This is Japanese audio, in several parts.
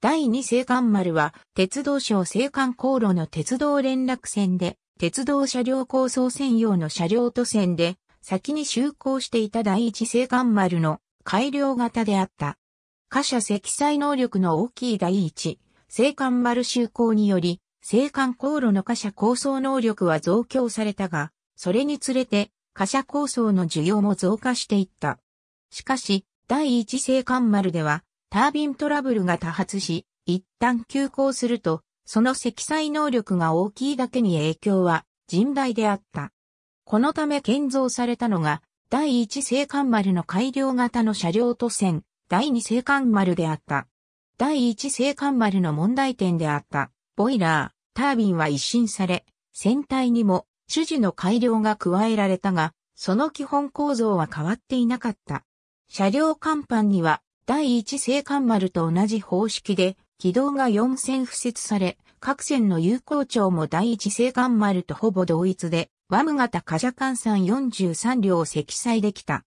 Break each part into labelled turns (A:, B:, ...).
A: 第二青函丸は、鉄道省青函航路の鉄道連絡船で、鉄道車両構想専用の車両都線で、先に就航していた第一青函丸の改良型であった。貨車積載能力の大きい第一青函丸就航により、青函航路の貨車構想能力は増強されたが、それにつれて貨車構想の需要も増加していった。しかし、第一青函丸では、タービントラブルが多発し、一旦急行すると、その積載能力が大きいだけに影響は甚大であった。このため建造されたのが、第一青函丸の改良型の車両と船、第二青函丸であった。第一青函丸の問題点であった、ボイラー、タービンは一新され、船体にも主樹の改良が加えられたが、その基本構造は変わっていなかった。車両甲板には第一星艦丸と同じ方式で、軌道が4線付設され、各線の有効長も第一星艦丸とほぼ同一で、ワム型貨車艦算43両を積載できた。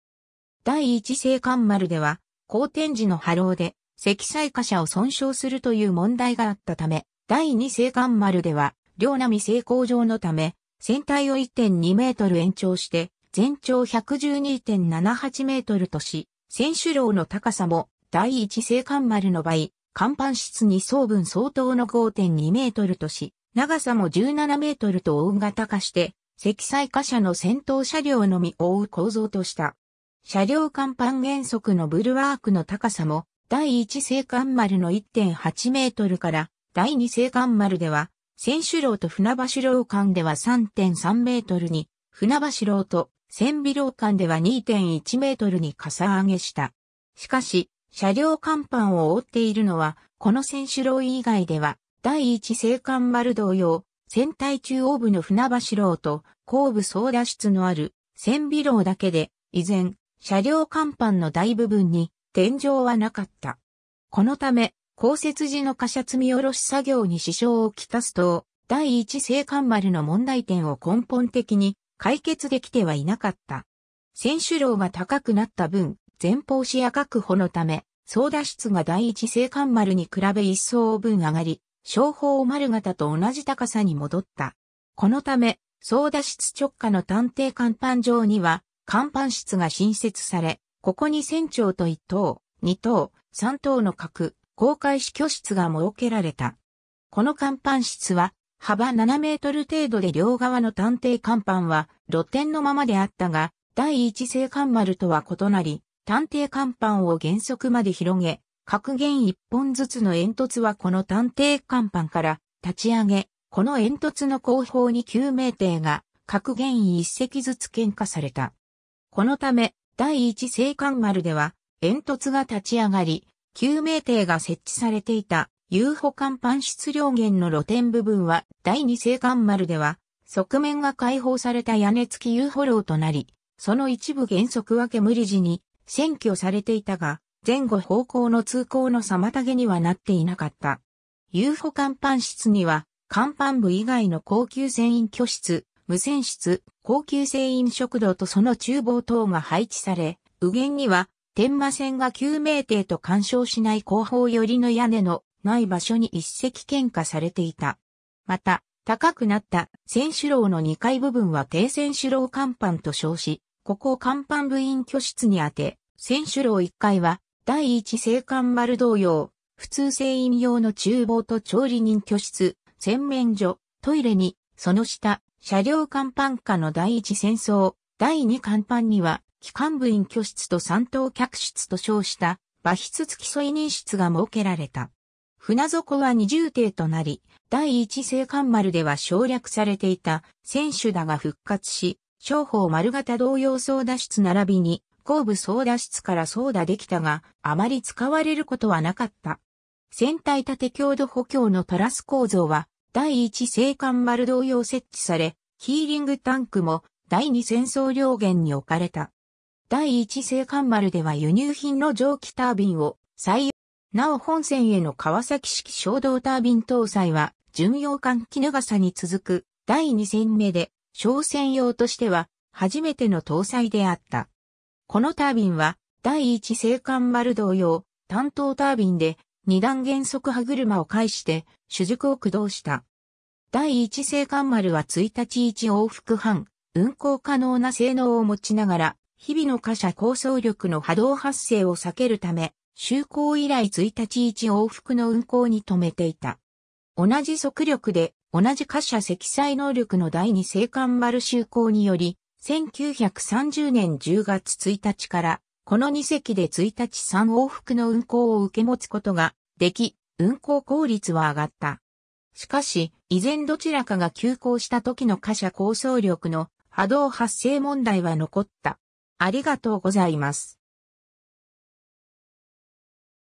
A: 第一星艦丸では、好天時の波浪で、積載貨車を損傷するという問題があったため、第二星艦丸では、両波成功上のため、船体を1.2メートル延長して、全長112.78メートルとし、選手楼の高さも第一青函丸の場合、甲板室に層分相当の5.2メートルとし、長さも17メートルと大型化して、積載貨車の先頭車両のみ覆う構造とした。車両甲板原則のブルワークの高さも、第一青函丸の1.8メートルから、第二青函丸では、選手楼と船橋楼間では3.3メートルに、船橋楼と千尾楼間では2.1メートルにかさ上げした。しかし、車両甲板を覆っているのは、この選手楼以外では、第一青函丸同様、船体中央部の船橋楼と後部総脱出のある千尾楼だけで、依然、車両甲板の大部分に天井はなかった。このため、降雪時の貨車積み下ろし作業に支障をきたすと、第一青函丸の問題点を根本的に解決できてはいなかった。選手量が高くなった分、前方視野確保のため、操舵室が第一青函丸に比べ一層分上がり、小砲丸型と同じ高さに戻った。このため、操舵室直下の探偵甲板上には、甲板室が新設され、ここに船長と一等、二等、三等の各、公開死居室が設けられた。この甲板室は、幅7メートル程度で両側の探偵甲板は露天のままであったが、第一星艦丸とは異なり、探偵甲板を原則まで広げ、各弦一本ずつの煙突はこの探偵甲板から立ち上げ、この煙突の後方に救命艇が各弦一隻ずつ喧嘩された。このため、第一星艦丸では煙突が立ち上がり、救命艇が設置されていた遊歩艦板出両舷の露天部分は第二青函丸では側面が開放された屋根付き遊歩楼となり、その一部原則は煙時に占拠されていたが、前後方向の通行の妨げにはなっていなかった。遊歩艦板室には、艦板部以外の高級船員居室、無線室、高級船員食堂とその厨房等が配置され、右舷には、天馬線が救命艇と干渉しない後方寄りの屋根のない場所に一石喧嘩されていた。また、高くなった千手楼の2階部分は低選手楼甲板と称し、ここを甲板部員居室に当て、千手楼1階は第一青函丸同様、普通船員用の厨房と調理人居室、洗面所、トイレに、その下、車両甲板下の第一戦争、第二甲板には、機関部員居室と三等客室と称した、馬室付き添い人室が設けられた。船底は二重艇となり、第一青函丸では省略されていた船首だが復活し、商法丸型同様操舵室並びに後部操舵室から操舵できたが、あまり使われることはなかった。船体縦強度補強のトラス構造は、第一青函丸同様設置され、ヒーリングタンクも第二戦争両舷に置かれた。第一青函丸では輸入品の蒸気タービンを採用なお本線への川崎式衝動タービン搭載は、巡洋艦絹笠に続く第2戦目で、商船用としては初めての搭載であった。このタービンは、第1青艦丸同様、担当タービンで、二段減速歯車を介して、主軸を駆動した。第1青艦丸は1日1往復半、運行可能な性能を持ちながら、日々の貨車構想力の波動発生を避けるため、就航以来1日1往復の運航に止めていた。同じ速力で同じ貨車積載能力の第二青函丸就航により、1930年10月1日から、この2隻で1日3往復の運航を受け持つことができ、運航効率は上がった。しかし、依然どちらかが急行した時の貨車構想力の波動発生問題は残った。ありがとうございます。